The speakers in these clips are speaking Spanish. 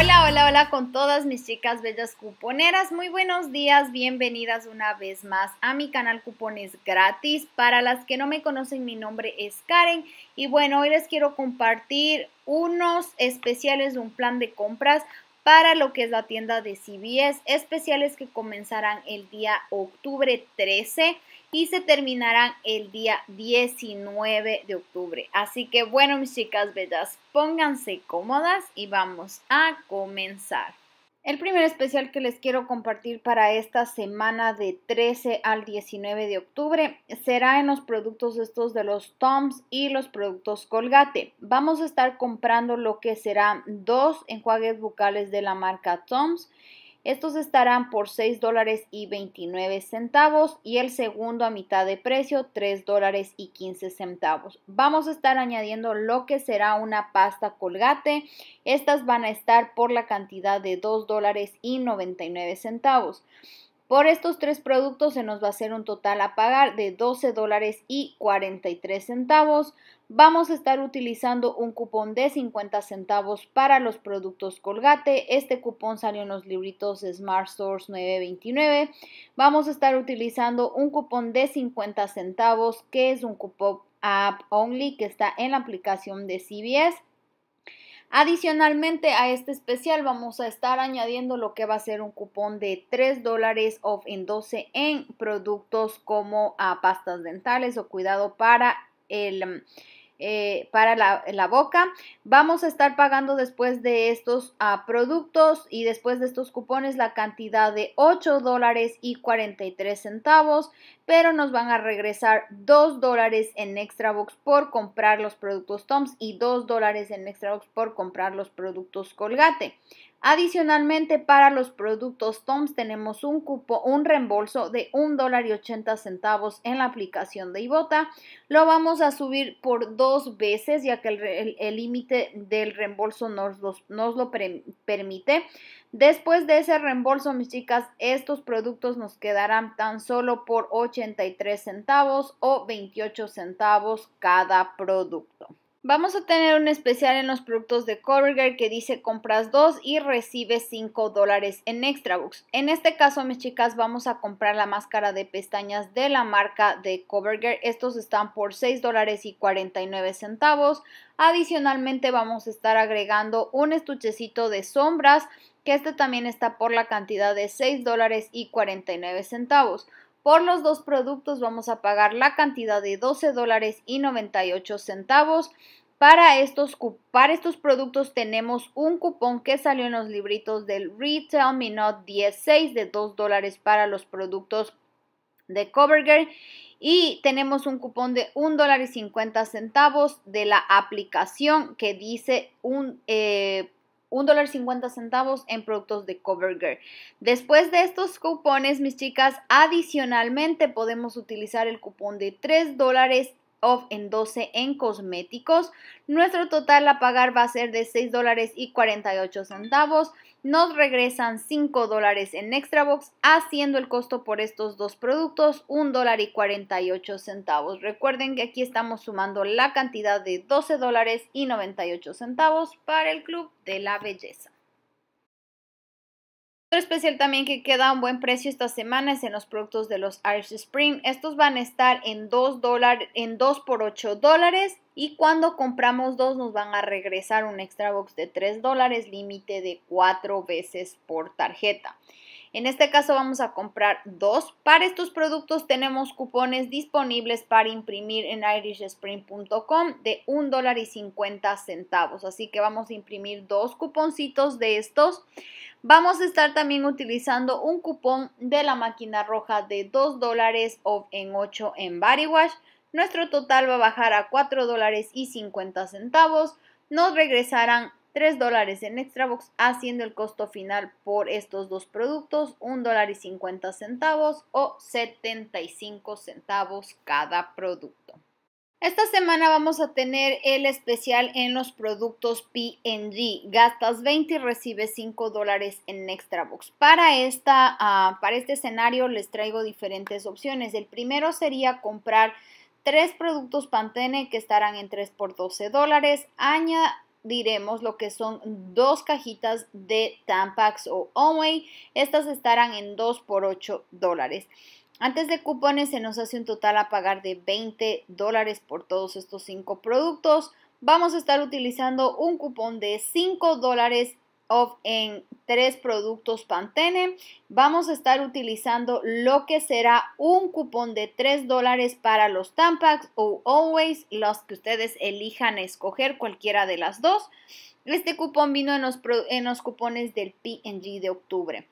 Hola, hola, hola con todas mis chicas bellas cuponeras. Muy buenos días, bienvenidas una vez más a mi canal Cupones Gratis. Para las que no me conocen, mi nombre es Karen y bueno, hoy les quiero compartir unos especiales de un plan de compras para lo que es la tienda de CBS, especiales que comenzarán el día octubre 13 y se terminarán el día 19 de octubre. Así que bueno, mis chicas bellas, pónganse cómodas y vamos a comenzar. El primer especial que les quiero compartir para esta semana de 13 al 19 de octubre será en los productos estos de los Toms y los productos Colgate. Vamos a estar comprando lo que serán dos enjuagues bucales de la marca Toms estos estarán por 6 dólares y 29 centavos y el segundo a mitad de precio 3 dólares y 15 centavos. Vamos a estar añadiendo lo que será una pasta colgate. Estas van a estar por la cantidad de 2 dólares y 99 centavos. Por estos tres productos se nos va a hacer un total a pagar de 12 dólares y 43 centavos. Vamos a estar utilizando un cupón de 50 centavos para los productos Colgate. Este cupón salió en los libritos Smart Source 929. Vamos a estar utilizando un cupón de 50 centavos que es un cupón app only que está en la aplicación de CBS. Adicionalmente a este especial vamos a estar añadiendo lo que va a ser un cupón de 3 dólares off en 12 en productos como ah, pastas dentales o cuidado para el... Eh, para la, boca. Vamos a estar pagando después de estos ah, productos y después de estos cupones la cantidad de 8 dólares y 43 centavos, pero nos van a regresar 2 dólares en Extra Box por comprar los productos Toms y 2 dólares en Extra Box por comprar los productos Colgate. Adicionalmente, para los productos TOMS tenemos un cupo, un reembolso de $1.80 en la aplicación de Ibota. Lo vamos a subir por dos veces, ya que el límite del reembolso nos, lo permite. Después de ese reembolso, mis chicas, estos productos nos quedarán tan solo por 83 centavos o 28 centavos cada producto. Vamos a tener un especial en los productos de CoverGirl que dice compras 2 y recibes 5 dólares en extra box En este caso, mis chicas, vamos a comprar la máscara de pestañas de la marca de CoverGirl. Estos están por $6.49. dólares y centavos. Adicionalmente, vamos a estar agregando un estuchecito de sombras que este también está por la cantidad de 6 dólares y centavos. Por los dos productos vamos a pagar la cantidad de 12.98. dólares y centavos. Para estos, estos productos tenemos un cupón que salió en los libritos del Retail Minot 16 de 2 dólares para los productos de Covergirl y tenemos un cupón de $1.50 dólar centavos de la aplicación que dice un eh, $1.50 centavos en productos de CoverGirl. Después de estos cupones, mis chicas, adicionalmente podemos utilizar el cupón de 3 dólares off en 12 en cosméticos. Nuestro total a pagar va a ser de $6.48. dólares centavos nos regresan 5 dólares en Box, haciendo el costo por estos dos productos un dólar y 48 centavos. Recuerden que aquí estamos sumando la cantidad de 12 dólares y 98 centavos para el Club de la Belleza. Otro especial también que queda a un buen precio esta semana es en los productos de los Irish Spring. Estos van a estar en 2, en 2 por 8 dólares y cuando compramos dos nos van a regresar un extra box de 3 dólares, límite de 4 veces por tarjeta. En este caso vamos a comprar dos. Para estos productos tenemos cupones disponibles para imprimir en irishspring.com de $1.50. dólar y centavos. Así que vamos a imprimir dos cuponcitos de estos. Vamos a estar también utilizando un cupón de la máquina roja de $2 dólares en 8 en Body Wash. Nuestro total va a bajar a $4.50. dólares y centavos. Nos regresarán 3 dólares en box haciendo el costo final por estos dos productos 1 dólar y 50 centavos o 75 centavos cada producto. Esta semana vamos a tener el especial en los productos PG. Gastas 20 y recibes 5 dólares en box. Para, esta, ah, para este escenario les traigo diferentes opciones. El primero sería comprar tres productos Pantene que estarán en 3 por 12 dólares diremos lo que son dos cajitas de Tampax o Onway. Estas estarán en 2 por 8 dólares. Antes de cupones se nos hace un total a pagar de 20 dólares por todos estos 5 productos. Vamos a estar utilizando un cupón de 5 dólares of en tres productos Pantene, vamos a estar utilizando lo que será un cupón de 3 dólares para los Tampax o Always, los que ustedes elijan escoger cualquiera de las dos. Este cupón vino en los, en los cupones del PG de octubre.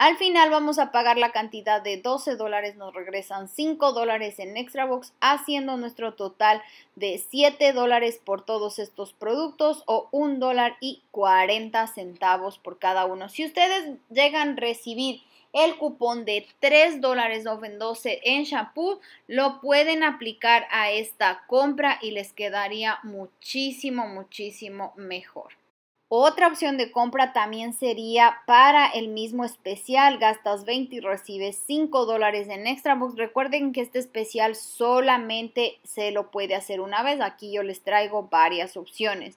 Al final vamos a pagar la cantidad de 12 dólares, nos regresan 5 dólares en Extra Box, haciendo nuestro total de 7 dólares por todos estos productos o 1 dólar y 40 centavos por cada uno. Si ustedes llegan a recibir el cupón de 3 dólares en 12 en shampoo lo pueden aplicar a esta compra y les quedaría muchísimo muchísimo mejor otra opción de compra también sería para el mismo especial, gastas 20 y recibes 5 dólares en extra box. Recuerden que este especial solamente se lo puede hacer una vez, aquí yo les traigo varias opciones.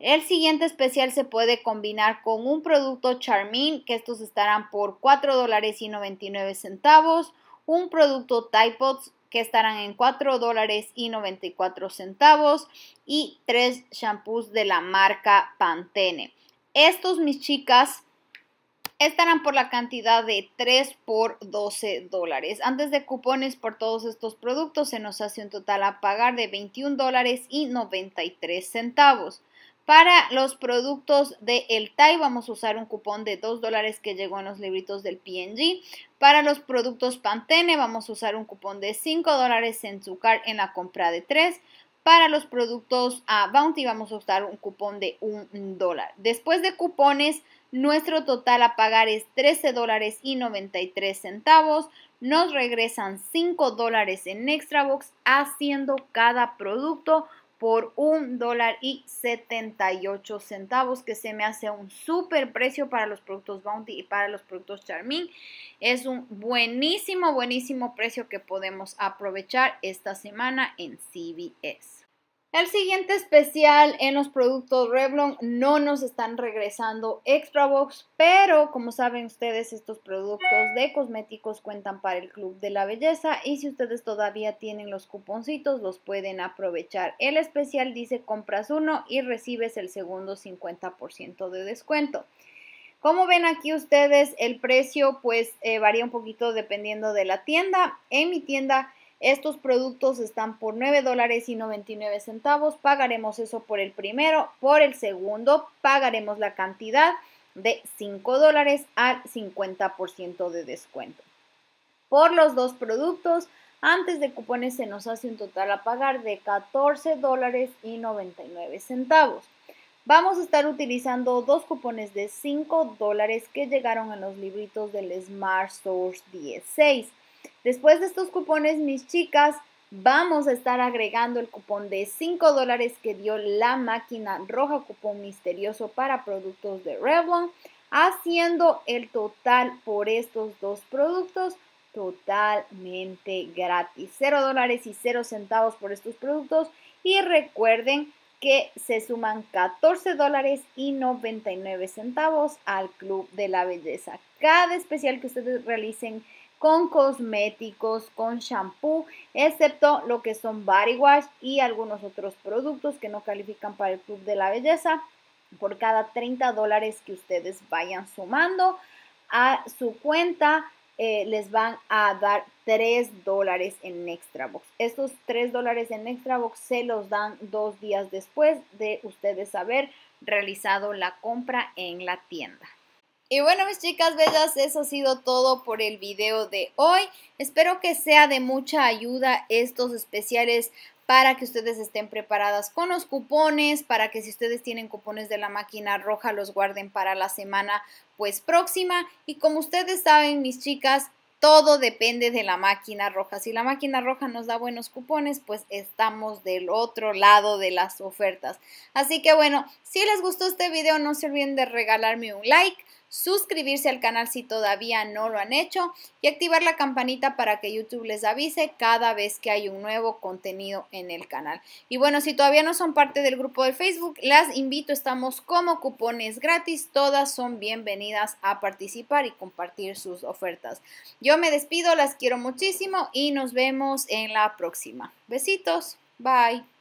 El siguiente especial se puede combinar con un producto Charmin, que estos estarán por 4 dólares y 99 centavos, un producto Pods que estarán en 4 dólares y 94 centavos y tres shampoos de la marca Pantene. Estos, mis chicas, estarán por la cantidad de 3 por 12 dólares. Antes de cupones por todos estos productos, se nos hace un total a pagar de 21 dólares y 93 centavos. Para los productos de El Tai vamos a usar un cupón de 2 dólares que llegó en los libritos del PNG. Para los productos Pantene vamos a usar un cupón de 5 dólares en car en la compra de 3. Para los productos ah, Bounty vamos a usar un cupón de 1 dólar. Después de cupones, nuestro total a pagar es 13 dólares y 93 centavos. Nos regresan 5 dólares en Extra Box haciendo cada producto por un dólar y 78 centavos, que se me hace un super precio para los productos Bounty y para los productos Charmin. Es un buenísimo, buenísimo precio que podemos aprovechar esta semana en CBS. El siguiente especial en los productos Revlon no nos están regresando extra box, pero como saben ustedes estos productos de cosméticos cuentan para el Club de la Belleza y si ustedes todavía tienen los cuponcitos los pueden aprovechar. El especial dice compras uno y recibes el segundo 50% de descuento. Como ven aquí ustedes el precio pues eh, varía un poquito dependiendo de la tienda. En mi tienda estos productos están por $9.99, dólares y centavos. Pagaremos eso por el primero. Por el segundo pagaremos la cantidad de 5 dólares al 50% de descuento. Por los dos productos, antes de cupones se nos hace un total a pagar de $14.99. dólares y centavos. Vamos a estar utilizando dos cupones de 5 dólares que llegaron en los libritos del Smart Source 16. Después de estos cupones, mis chicas, vamos a estar agregando el cupón de 5 dólares que dio la máquina roja, cupón misterioso para productos de Revlon, haciendo el total por estos dos productos totalmente gratis. 0 dólares y 0 centavos por estos productos. Y recuerden que se suman 14 dólares y 99 centavos al Club de la Belleza. Cada especial que ustedes realicen con cosméticos, con shampoo, excepto lo que son body wash y algunos otros productos que no califican para el club de la belleza por cada 30 dólares que ustedes vayan sumando a su cuenta eh, les van a dar 3 dólares en extra box. Estos 3 dólares en extra box se los dan dos días después de ustedes haber realizado la compra en la tienda. Y bueno, mis chicas bellas, eso ha sido todo por el video de hoy. Espero que sea de mucha ayuda estos especiales para que ustedes estén preparadas con los cupones, para que si ustedes tienen cupones de la máquina roja los guarden para la semana pues próxima. Y como ustedes saben, mis chicas, todo depende de la máquina roja. Si la máquina roja nos da buenos cupones, pues estamos del otro lado de las ofertas. Así que bueno, si les gustó este video, no se olviden de regalarme un like suscribirse al canal si todavía no lo han hecho y activar la campanita para que YouTube les avise cada vez que hay un nuevo contenido en el canal. Y bueno, si todavía no son parte del grupo de Facebook, las invito, estamos como cupones gratis, todas son bienvenidas a participar y compartir sus ofertas. Yo me despido, las quiero muchísimo y nos vemos en la próxima. Besitos, bye.